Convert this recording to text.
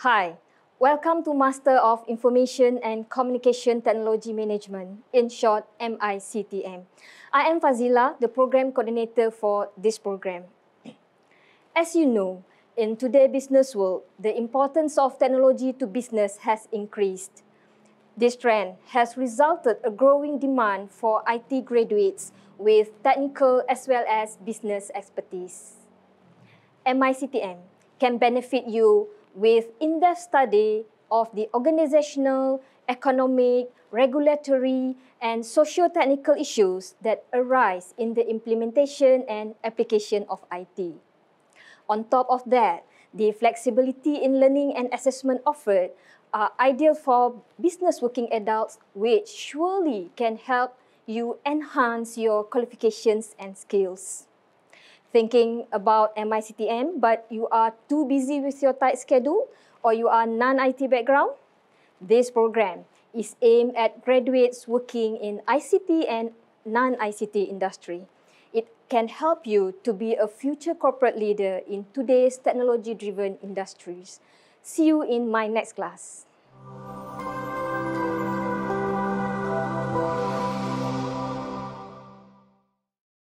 Hi, welcome to Master of Information and Communication Technology Management, in short, MICTM. I am Fazila, the program coordinator for this program. As you know, in today's business world, the importance of technology to business has increased. This trend has resulted a growing demand for IT graduates with technical as well as business expertise. MICTM can benefit you with in-depth study of the organizational, economic, regulatory, and socio-technical issues that arise in the implementation and application of IT. On top of that, the flexibility in learning and assessment offered are ideal for business working adults, which surely can help you enhance your qualifications and skills. thinking about MICTM, but you are too busy with your tight schedule or you are non-IT background, this program is aimed at graduates working in ICT and non-ICT industry. It can help you to be a future corporate leader in today's technology-driven industries. See you in my next class.